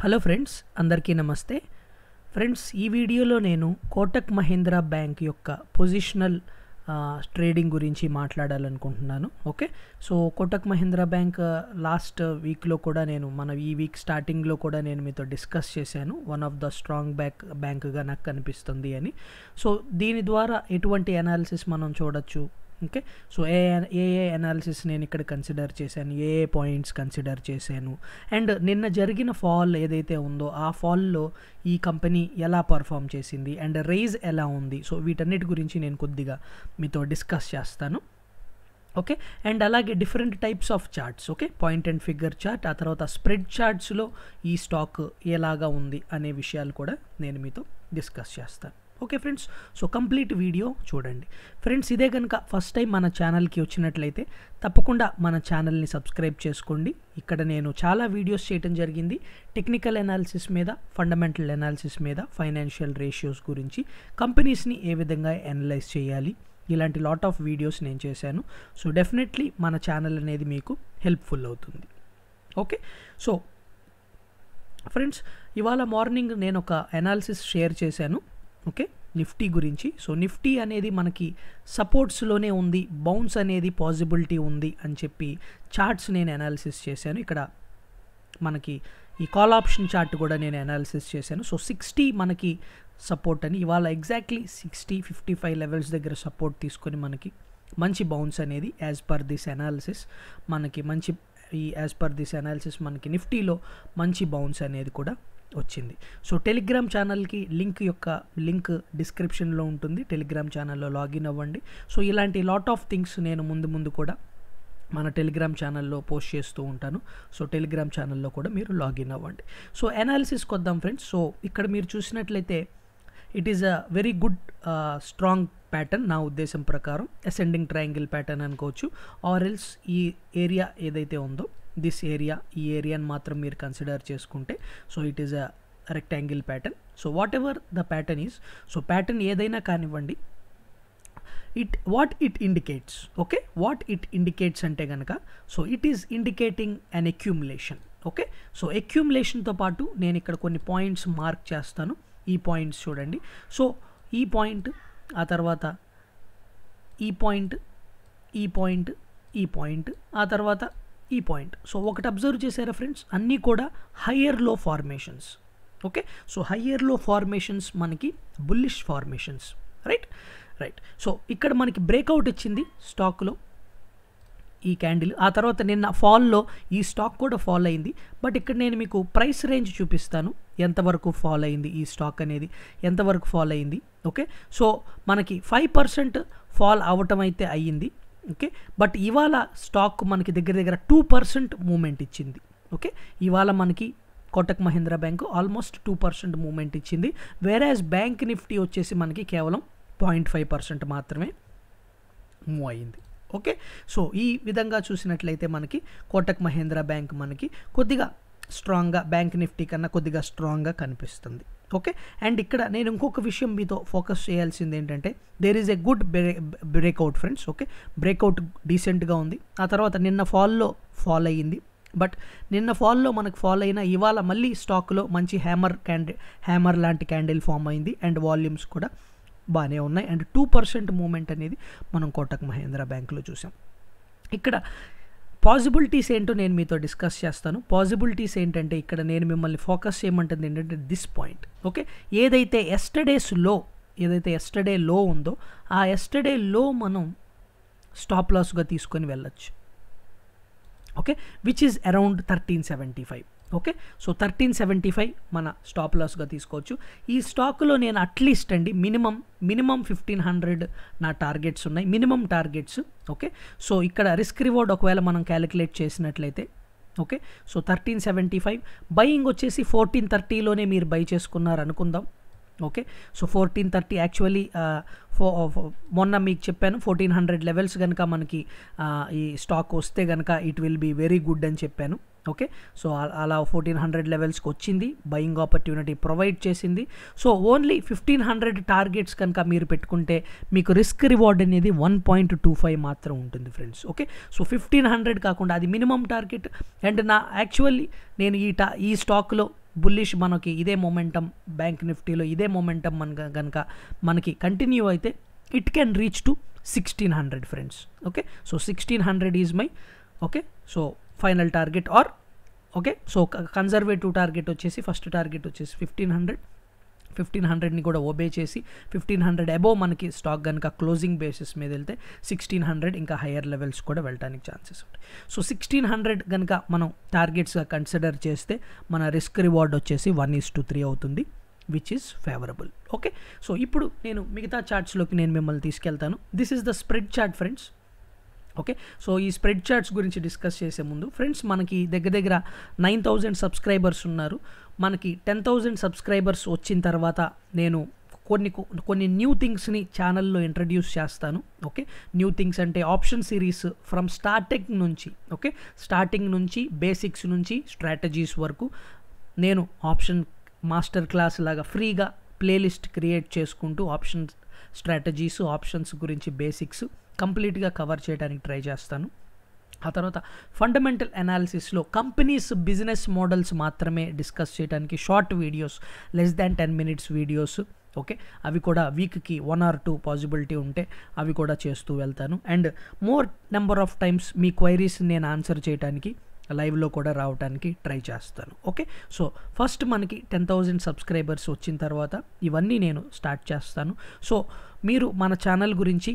hello friends అందరికీ నమస్తే friends ఈ వీడియోలో నేను కోటక్ మహీంద్రా బ్యాంక్ యొక్క పొజిషనల్ ట్రేడింగ్ గురించి మాట్లాడాలనుకుంటున్నాను okay so Kotak Mahindra bank last వీక్లో కూడా నేను మన ఈ వీక్ స్టార్టింగ్లో కూడా నేను మీతో డిస్కస్ చేశాను one of the strong back బ్యాంక్గా నాకు కనిపిస్తుంది అని సో దీని ద్వారా ఎటువంటి అనాలిసిస్ మనం చూడొచ్చు ఓకే సో ఏ ఏ ఏ అనాలిసిస్ నేను ఇక్కడ కన్సిడర్ చేశాను ఏ ఏ పాయింట్స్ కన్సిడర్ చేశాను అండ్ నిన్న జరిగిన ఫాల్ ఏదైతే ఉందో ఆ ఫాల్లో ఈ కంపెనీ ఎలా పర్ఫామ్ చేసింది అండ్ రైజ్ ఎలా ఉంది సో వీటన్నిటి గురించి నేను కొద్దిగా మీతో డిస్కస్ చేస్తాను ఓకే అండ్ అలాగే different types of charts okay point and figure chart ఆ తర్వాత స్ప్రెడ్ చార్ట్స్లో ఈ స్టాక్ ఎలాగా ఉంది అనే విషయాలు కూడా నేను మీతో డిస్కస్ చేస్తాను okay friends so complete video చూడండి ఫ్రెండ్స్ ఇదే కనుక ఫస్ట్ టైం మన ఛానల్కి వచ్చినట్లయితే తప్పకుండా మన ఛానల్ని సబ్స్క్రైబ్ చేసుకోండి ఇక్కడ నేను చాలా వీడియోస్ చేయడం జరిగింది టెక్నికల్ అనాలిసిస్ మీద ఫండమెంటల్ అనాలిసిస్ మీద ఫైనాన్షియల్ రేషియోస్ గురించి కంపెనీస్ని ఏ విధంగా అనలైజ్ చేయాలి ఇలాంటి లాట్ ఆఫ్ వీడియోస్ నేను చేశాను సో డెఫినెట్లీ మన ఛానల్ అనేది మీకు హెల్ప్ఫుల్ అవుతుంది ఓకే సో ఫ్రెండ్స్ ఇవాళ మార్నింగ్ నేను ఒక అనాలిసిస్ షేర్ చేశాను ఓకే నిఫ్టీ గురించి సో నిఫ్టీ అనేది మనకి సపోర్ట్స్లోనే ఉంది బౌన్స్ అనేది పాసిబిలిటీ ఉంది అని చెప్పి చార్ట్స్ నేను అనాలిసిస్ చేశాను ఇక్కడ మనకి ఈ కాల్ ఆప్షన్ చార్ట్ కూడా నేను అనాలిసిస్ చేశాను సో సిక్స్టీ మనకి సపోర్ట్ అని ఇవాళ exactly sixty fifty five levels దగ్గర సపోర్ట్ తీసుకొని మనకి మంచి బౌన్స్ అనేది యాజ్ పర్ దిస్ అనాలిసిస్ మనకి మంచి ఈ యాజ్ పర్ దిస్ అనాలిసిస్ మనకి నిఫ్టీలో మంచి బౌన్స్ అనేది కూడా వచ్చింది సో టెలిగ్రామ్ ఛానల్కి లింక్ యొక్క లింక్ డిస్క్రిప్షన్లో ఉంటుంది టెలిగ్రామ్ ఛానల్లో లాగిన్ అవ్వండి సో ఇలాంటి లాట్ ఆఫ్ థింగ్స్ నేను ముందు ముందు కూడా మన టెలిగ్రామ్ ఛానల్లో పోస్ట్ చేస్తూ ఉంటాను సో టెలిగ్రామ్ ఛానల్లో కూడా మీరు లాగిన్ అవ్వండి సో అనాలిసిస్కి వద్దాం ఫ్రెండ్స్ సో ఇక్కడ మీరు చూసినట్లయితే it is a very good strong pattern నా ఉద్దేశం ప్రకారం అసెండింగ్ ట్రయాంగిల్ ప్యాటర్న్ అనుకోవచ్చు ఆర్ ఎల్స్ ఈ ఏరియా ఏదైతే ఉందో దిస్ ఏరియా ఈ ఏరియాని మాత్రం మీరు కన్సిడర్ చేసుకుంటే so it is a rectangle pattern so whatever the pattern is so pattern ఏదైనా కానివ్వండి it what it indicates okay what it indicates అంటే కనుక so it is indicating an accumulation okay so ఎక్యూములేషన్తో పాటు నేను ఇక్కడ కొన్ని పాయింట్స్ మార్క్ చేస్తాను ఈ పాయింట్స్ చూడండి సో ఈ పాయింట్ ఆ తర్వాత ఈ పాయింట్ ఈ పాయింట్ ఈ పాయింట్ ఆ తర్వాత ఈ పాయింట్ సో ఒకటి అబ్జర్వ్ చేశారా ఫ్రెండ్స్ అన్నీ కూడా higher low formations okay so higher low formations మనకి bullish formations right right so ఇక్కడ మనకి బ్రేక్అవుట్ ఇచ్చింది స్టాక్లో ఈ క్యాండిల్ ఆ తర్వాత నిన్న ఫాల్లో ఈ స్టాక్ కూడా ఫాల్ అయింది బట్ ఇక్కడ నేను మీకు ప్రైస్ రేంజ్ చూపిస్తాను ఎంతవరకు ఫాల్ అయింది ఈ స్టాక్ అనేది ఎంతవరకు ఫాల్ అయింది ఓకే సో మనకి ఫైవ్ పర్సెంట్ ఫాల్ అవటం అయితే అయ్యింది ఓకే బట్ ఇవాళ స్టాక్ మనకి దగ్గర దగ్గర టూ పర్సెంట్ మూమెంట్ ఇచ్చింది ఓకే ఇవాళ మనకి Kotak Mahindra bank almost two percent moment ఇచ్చింది వేరేస్ బ్యాంక్ నిఫ్టీ వచ్చేసి మనకి కేవలం పాయింట్ ఫైవ్ పర్సెంట్ మాత్రమే మూవ్ అయింది ఓకే సో ఈ విధంగా చూసినట్లయితే మనకి కోటక్ మహేంద్ర బ్యాంక్ మనకి కొద్దిగా స్ట్రాంగ్గా బ్యాంక్ నిఫ్టీ కన్నా కొద్దిగా స్ట్రాంగ్గా కనిపిస్తుంది ఓకే అండ్ ఇక్కడ నేను ఇంకొక విషయం మీతో ఫోకస్ చేయాల్సింది ఏంటంటే there is a good bre breakout friends okay breakout డీసెంట్గా ఉంది ఆ తర్వాత నిన్న ఫాల్లో ఫాల్ అయ్యింది బట్ నిన్న ఫాల్లో మనకు ఫాల్ అయిన ఇవాళ మళ్ళీ స్టాక్లో మంచి హ్యామర్ క్యాండిల్ హ్యామర్ లాంటి క్యాండిల్ ఫామ్ అయింది అండ్ వాల్యూమ్స్ కూడా బాగానే ఉన్నాయి అండ్ టూ పర్సెంట్ మూమెంట్ అనేది మనం కోటక్ మహేంద్ర బ్యాంకులో చూసాం ఇక్కడ పాజిబిలిటీస్ ఏంటో నేను మీతో డిస్కస్ చేస్తాను పాజిబిలిటీస్ ఏంటంటే ఇక్కడ నేను మిమ్మల్ని ఫోకస్ చేయమంటుంది ఏంటంటే దిస్ పాయింట్ ఓకే ఏదైతే ఎస్టర్డేస్ లో ఏదైతే ఎస్టర్డే లో ఉందో ఆ ఎస్టర్డే లో మనం స్టాప్ లాస్గా తీసుకొని వెళ్ళచ్చు okay which is around thirteen seventy five okay so thirteen seventy five మన స్టాప్ లాస్గా తీసుకోవచ్చు ఈ స్టాక్లో నేను అట్లీస్ట్ అండి మినిమం మినిమం ఫిఫ్టీన్ హండ్రెడ్ నా టార్గెట్స్ ఉన్నాయి మినిమం టార్గెట్స్ ఓకే సో ఇక్కడ రిస్క్ రివార్డ్ ఒకవేళ మనం క్యాలిక్యులేట్ చేసినట్లయితే okay so thirteen seventy five buying వచ్చేసి ఫోర్టీన్ థర్టీలోనే మీరు బై చేసుకున్నారు అనుకుందాం okay so fourteen thirty actually fo మొన్న మీకు చెప్పాను ఫోర్టీన్ హండ్రెడ్ లెవెల్స్ కనుక మనకి ఈ స్టాక్ వస్తే కనుక it will be very good అని చెప్పాను ఓకే సో అలా ఫోర్టీన్ హండ్రెడ్ లెవెల్స్కి వచ్చింది బయింగ్ ఆపర్చునిటీ ప్రొవైడ్ చేసింది so only fifteen hundred targets కనుక మీరు పెట్టుకుంటే మీకు రిస్క్ రివార్డ్ అనేది వన్ పాయింట్ టూ ఫైవ్ మాత్రం ఉంటుంది friends okay so fifteen hundred కాకుండా అది మినిమం టార్గెట్ అండ్ నా యాక్చువల్లీ నేను ఈ టా ఈ స్టాక్లో బుల్లిష్ మనకి ఇదే మొమెంటం బ్యాంక్ నిఫ్టీలో ఇదే మొమెంటం మన కనుక మనకి కంటిన్యూ అయితే it can reach to sixteen hundred friends okay so sixteen hundred is my okay so final target or okay so conservative target వచ్చేసి ఫస్ట్ టార్గెట్ వచ్చేసి ఫిఫ్టీన్ హండ్రెడ్ ఫిఫ్టీన్ హండ్రెడ్ని కూడా ఓబే చేసి ఫిఫ్టీన్ హండ్రెడ్ అబోవ్ మనకి stock కనుక closing basis మీద వెళ్తే సిక్స్టీన్ హండ్రెడ్ ఇంకా హయ్యర్ లెవెల్స్ కూడా వెళ్ళడానికి ఛాన్సెస్ ఉంటాయి సో సిక్స్టీన్ హండ్రెడ్ కనుక మనం టార్గెట్స్గా కన్సిడర్ చేస్తే మన రిస్క్ రివార్డ్ వచ్చేసి వన్ ఈస్ టు త్రీ అవుతుంది which is favourable okay so ఇప్పుడు నేను మిగతా చార్ట్స్లోకి నేను మిమ్మల్ని తీసుకెళ్తాను this is the spread chart friends okay so ఈ స్ప్రెడ్ చార్ట్స్ గురించి డిస్కస్ చేసే ముందు ఫ్రెండ్స్ మనకి దగ్గర దగ్గర నైన్ థౌజండ్ సబ్స్క్రైబర్స్ ఉన్నారు మనకి టెన్ థౌజండ్ సబ్స్క్రైబర్స్ వచ్చిన తర్వాత నేను కొన్ని కొన్ని న్యూ థింగ్స్ని ఛానల్లో ఇంట్రడ్యూస్ చేస్తాను ఓకే న్యూ థింగ్స్ అంటే ఆప్షన్ సిరీస్ ఫ్రమ్ స్టార్టింగ్ నుంచి ఓకే స్టార్టింగ్ నుంచి బేసిక్స్ నుంచి స్ట్రాటజీస్ వరకు నేను ఆప్షన్ మాస్టర్ క్లాస్ లాగా ఫ్రీగా ప్లేలిస్ట్ క్రియేట్ చేసుకుంటూ ఆప్షన్స్ స్ట్రాటజీస్ ఆప్షన్స్ గురించి బేసిక్స్ కంప్లీట్గా కవర్ చేయడానికి ట్రై చేస్తాను ఆ తర్వాత ఫండమెంటల్ అనాలిసిస్లో కంపెనీస్ బిజినెస్ మోడల్స్ మాత్రమే డిస్కస్ చేయడానికి short videos less than ten minutes videos okay అవి కూడా వీక్కి వన్ ఆర్ టూ పాసిబిలిటీ ఉంటే అవి కూడా చేస్తూ వెళ్తాను and more number of times మీ క్వైరీస్ నేను ఆన్సర్ చేయడానికి లైవ్లో కూడా రావడానికి ట్రై చేస్తాను ఓకే సో ఫస్ట్ మనకి టెన్ థౌజండ్ సబ్స్క్రైబర్స్ వచ్చిన తర్వాత ఇవన్నీ నేను స్టార్ట్ చేస్తాను సో మీరు మన ఛానల్ గురించి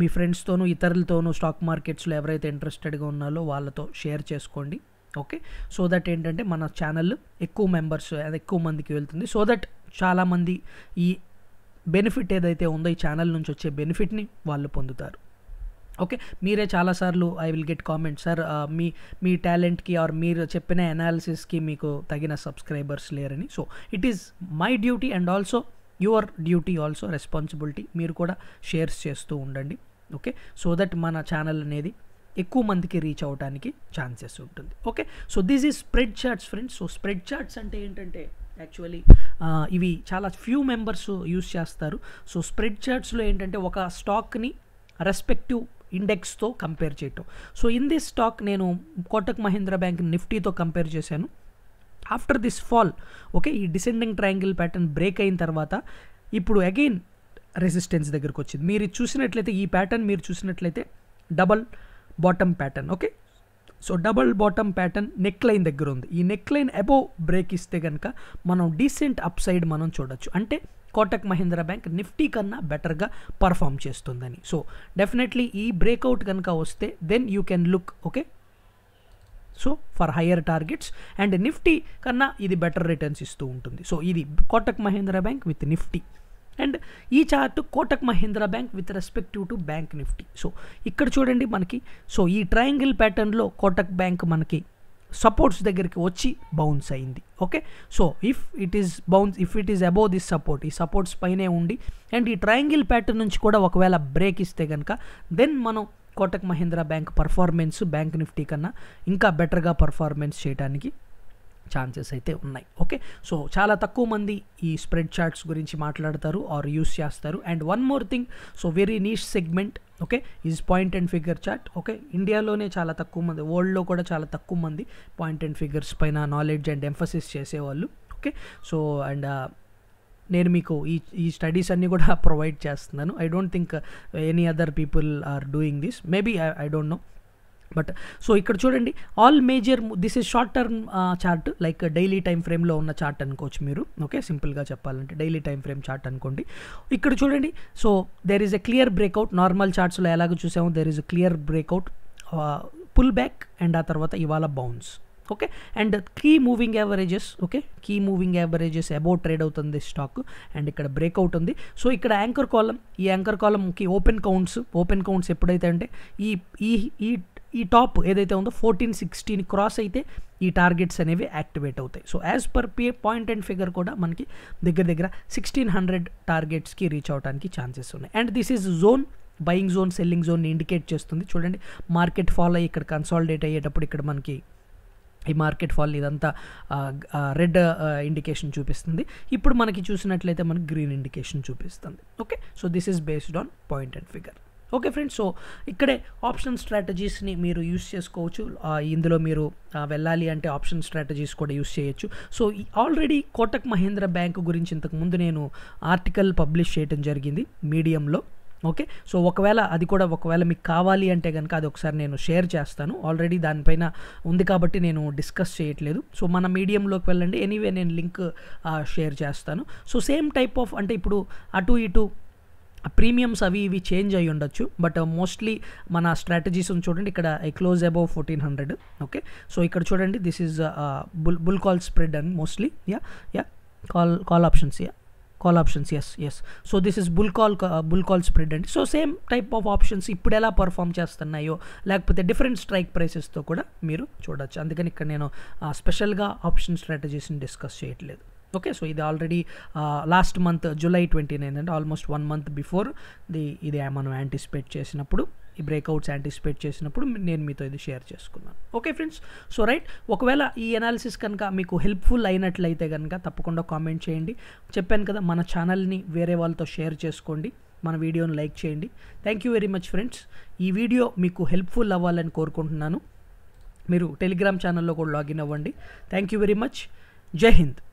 మీ ఫ్రెండ్స్తోనూ ఇతరులతోనూ స్టాక్ మార్కెట్స్లో ఎవరైతే ఇంట్రెస్టెడ్గా ఉన్నాలో వాళ్ళతో షేర్ చేసుకోండి ఓకే సో దట్ ఏంటంటే మన ఛానల్ ఎక్కువ మెంబర్స్ ఎక్కువ మందికి వెళ్తుంది సో దట్ చాలామంది ఈ బెనిఫిట్ ఏదైతే ఉందో ఈ ఛానల్ నుంచి వచ్చే బెనిఫిట్ని వాళ్ళు పొందుతారు ఓకే మీరే చాలాసార్లు I will get comment sir మీ మీ టాలెంట్కి ఆర్ మీరు చెప్పిన అనాలిసిస్కి మీకు తగిన సబ్స్క్రైబర్స్ లేరని so it is my duty and also your duty also responsibility మీరు కూడా షేర్స్ చేస్తూ ఉండండి ఓకే సో దట్ మన ఛానల్ అనేది ఎక్కువ మందికి రీచ్ అవడానికి ఛాన్సెస్ ఉంటుంది okay so this is spread charts friends so spread charts అంటే ఏంటంటే యాక్చువల్లీ ఇవి చాలా ఫ్యూ మెంబర్స్ యూస్ చేస్తారు సో స్ప్రెడ్ చార్ట్స్లో ఏంటంటే ఒక స్టాక్ని రెస్పెక్టివ్ ఇండెక్స్తో కంపేర్ చేయటం సో ఇన్ దిస్ స్టాక్ నేను కోటక్ మహీంద్ర బ్యాంక్ నిఫ్టీతో కంపేర్ చేశాను ఆఫ్టర్ దిస్ ఫాల్ ఓకే ఈ డిసెండింగ్ ట్రయాంగిల్ ప్యాటర్న్ బ్రేక్ అయిన తర్వాత ఇప్పుడు అగైన్ రెసిస్టెన్స్ దగ్గరకు వచ్చింది మీరు చూసినట్లయితే ఈ ప్యాటర్న్ మీరు చూసినట్లయితే double bottom pattern okay so double bottom pattern neckline దగ్గర ఉంది ఈ నెక్ లైన్ అబోవ్ బ్రేక్ ఇస్తే కనుక మనం డీసెంట్ అప్ సైడ్ మనం చూడొచ్చు అంటే కోటక్ మహీంద్రా బ్యాంక్ నిఫ్టీ కన్నా బెటర్గా పర్ఫామ్ చేస్తుందని సో డెఫినెట్లీ ఈ బ్రేక్అవుట్ కనుక వస్తే then you can look okay so for higher targets and Nifty కన్నా ఇది బెటర్ రిటర్న్స్ ఇస్తూ ఉంటుంది సో ఇది Kotak Mahindra bank with Nifty and ఈ chart Kotak Mahindra bank with respective to bank Nifty so ఇక్కడ చూడండి మనకి సో ఈ ట్రయాంగిల్ ప్యాటర్న్లో కోటక్ బ్యాంక్ మనకి సపోర్ట్స్ దగ్గరికి వచ్చి బౌన్స్ అయింది okay so if it is bounce if it is above this support ఈ సపోర్ట్స్ పైనే ఉండి అండ్ ఈ ట్రయాంగిల్ ప్యాటర్న్ నుంచి కూడా ఒకవేళ బ్రేక్ ఇస్తే కనుక దెన్ మనం Kotak Mahindra bank performance bank Nifty కన్నా ఇంకా బెటర్గా పర్ఫార్మెన్స్ చేయడానికి ఛాన్సెస్ అయితే ఉన్నాయి ఓకే సో చాలా తక్కువ మంది ఈ స్ప్రెడ్ చార్ట్స్ గురించి మాట్లాడతారు ఆర్ యూస్ చేస్తారు and one more thing so very niche segment okay is point and figure chart okay ఇండియాలోనే చాలా తక్కువ మంది వరల్డ్లో కూడా చాలా తక్కువ మంది పాయింట్ అండ్ ఫిగర్స్ పైన నాలెడ్జ్ అండ్ ఎంఫసిస్ చేసేవాళ్ళు ఓకే సో అండ్ నేను మీకు ఈ ఈ స్టడీస్ అన్నీ కూడా ప్రొవైడ్ చేస్తున్నాను I don't think any other people are doing this maybe I don't know but so ఇక్కడ చూడండి all major this is short term chart like daily time ఫ్రేమ్లో ఉన్న చార్ట్ అనుకోవచ్చు మీరు ఓకే సింపుల్గా చెప్పాలంటే డైలీ టైం ఫ్రేమ్ చార్ట్ అనుకోండి ఇక్కడ చూడండి so there is a clear breakout normal చార్ట్స్లో ఎలాగ there is a clear breakout pull back and ఆ తర్వాత ఇవాళ bounce okay and key moving averages okay key moving averages above trade అవుతుంది stock and ఇక్కడ బ్రేక్అవుట్ ఉంది సో ఇక్కడ anchor కాలం ఈ యాంకర్ కాలంకి ఓపెన్ కౌంట్స్ ఓపెన్ కౌంట్స్ ఎప్పుడైతే అంటే ఈ ఈ ఈ ఈ టాప్ ఏదైతే ఉందో ఫోర్టీన్ సిక్స్టీన్ క్రాస్ అయితే ఈ టార్గెట్స్ అనేవి యాక్టివేట్ అవుతాయి సో యాజ్ పర్ పే పాయింట్ అండ్ ఫిగర్ కూడా మనకి దగ్గర దగ్గర సిక్స్టీన్ హండ్రెడ్ టార్గెట్స్కి రీచ్ అవడానికి ఛాన్సెస్ ఉన్నాయి and this is zone buying zone selling జోన్ని ఇండికేట్ చేస్తుంది చూడండి మార్కెట్ ఫాల్ అయ్యి ఇక్కడ కన్సాలిడేట్ అయ్యేటప్పుడు ఇక్కడ మనకి ఈ మార్కెట్ ఫాల్ ఇదంతా రెడ్ ఇండికేషన్ చూపిస్తుంది ఇప్పుడు మనకి చూసినట్లయితే మనకి గ్రీన్ ఇండికేషన్ చూపిస్తుంది okay so this is based on point and figure okay friends so ఇక్కడే ఆప్షన్ స్ట్రాటజీస్ని మీరు యూస్ చేసుకోవచ్చు ఇందులో మీరు వెళ్ళాలి అంటే ఆప్షన్ స్ట్రాటజీస్ కూడా యూస్ చేయొచ్చు so already Kotak Mahindra bank గురించి ఇంతకుముందు నేను ఆర్టికల్ పబ్లిష్ చేయడం జరిగింది మీడియంలో ఓకే సో ఒకవేళ అది కూడా ఒకవేళ మీకు కావాలి అంటే కనుక అది ఒకసారి నేను షేర్ చేస్తాను ఆల్రెడీ దానిపైన ఉంది కాబట్టి నేను డిస్కస్ చేయట్లేదు సో మన మీడియంలోకి వెళ్ళండి ఎనీవే నేను లింక్ షేర్ చేస్తాను సో సేమ్ టైప్ ఆఫ్ అంటే ఇప్పుడు అటు ఇటు ప్రీమియమ్స్ అవి ఇవి చేంజ్ అయ్యి ఉండొచ్చు బట్ మోస్ట్లీ మన స్ట్రాటజీస్ చూడండి ఇక్కడ I close above fourteen hundred okay so ఇక్కడ చూడండి this is bull bull call spread and mostly yeah yeah call call options yeah call options yes yes so this is bull call bull call spread అండి so same type of options ఇప్పుడు ఎలా perform చేస్తున్నాయో లేకపోతే different strike ప్రైసెస్తో కూడా మీరు చూడవచ్చు అందుకని ఇక్కడ నేను స్పెషల్గా ఆప్షన్ స్ట్రాటజీస్ని డిస్కస్ చేయట్లేదు ఓకే సో ఇది already last month July twenty nine అంటే almost one month before the ఇది మనం యాంటిసిపేట్ చేసినప్పుడు ఈ బ్రేక్అవుట్స్ యాంటిసిపేట్ చేసినప్పుడు నేను మీతో ఇది షేర్ చేసుకున్నాను ఓకే ఫ్రెండ్స్ సో రైట్ ఒకవేళ ఈ అనాలిసిస్ కనుక మీకు హెల్ప్ఫుల్ అయినట్లయితే కనుక తప్పకుండా కామెంట్ చేయండి చెప్పాను కదా మన ఛానల్ని వేరే వాళ్ళతో షేర్ చేసుకోండి మన వీడియోని లైక్ చేయండి thank you very much friends ఈ వీడియో మీకు హెల్ప్ఫుల్ అవ్వాలని కోరుకుంటున్నాను మీరు టెలిగ్రామ్ ఛానల్లో కూడా లాగిన్ అవ్వండి థ్యాంక్ యూ వెరీ మచ్ జై హింద్